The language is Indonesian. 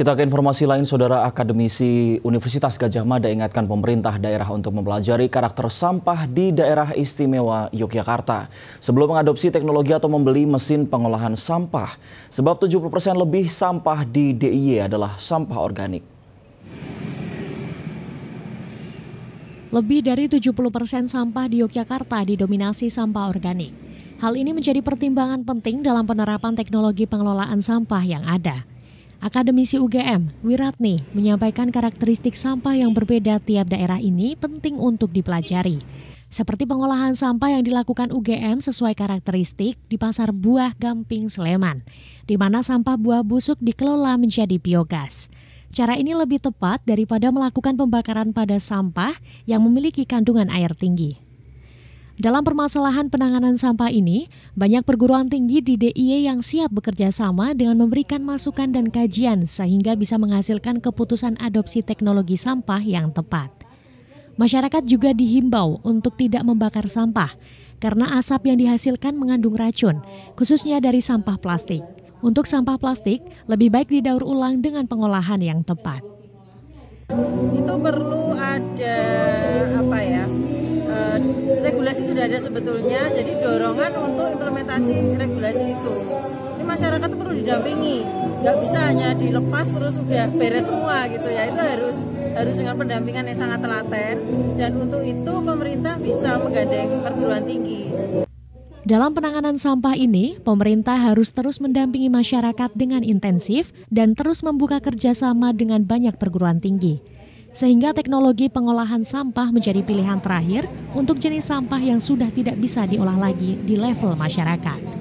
Kita ke informasi lain, Saudara Akademisi Universitas Gajah Mada ingatkan pemerintah daerah untuk mempelajari karakter sampah di daerah istimewa Yogyakarta sebelum mengadopsi teknologi atau membeli mesin pengolahan sampah. Sebab 70% lebih sampah di DIY adalah sampah organik. Lebih dari 70% sampah di Yogyakarta didominasi sampah organik. Hal ini menjadi pertimbangan penting dalam penerapan teknologi pengelolaan sampah yang ada. Akademisi UGM, Wiratni, menyampaikan karakteristik sampah yang berbeda tiap daerah ini penting untuk dipelajari. Seperti pengolahan sampah yang dilakukan UGM sesuai karakteristik di pasar buah Gamping Sleman, di mana sampah buah busuk dikelola menjadi biogas. Cara ini lebih tepat daripada melakukan pembakaran pada sampah yang memiliki kandungan air tinggi. Dalam permasalahan penanganan sampah ini, banyak perguruan tinggi di DIY yang siap bekerja sama dengan memberikan masukan dan kajian sehingga bisa menghasilkan keputusan adopsi teknologi sampah yang tepat. Masyarakat juga dihimbau untuk tidak membakar sampah karena asap yang dihasilkan mengandung racun, khususnya dari sampah plastik. Untuk sampah plastik, lebih baik didaur ulang dengan pengolahan yang tepat. Itu perlu ada sudah ada sebetulnya jadi dorongan untuk implementasi regulasi itu ini masyarakat itu perlu didampingi nggak bisa hanya dilepas terus udah beres semua gitu ya itu harus harus dengan pendampingan yang sangat telaten dan untuk itu pemerintah bisa menggandeng perguruan tinggi dalam penanganan sampah ini, pemerintah harus terus mendampingi masyarakat dengan intensif dan terus membuka kerjasama dengan banyak perguruan tinggi sehingga teknologi pengolahan sampah menjadi pilihan terakhir untuk jenis sampah yang sudah tidak bisa diolah lagi di level masyarakat.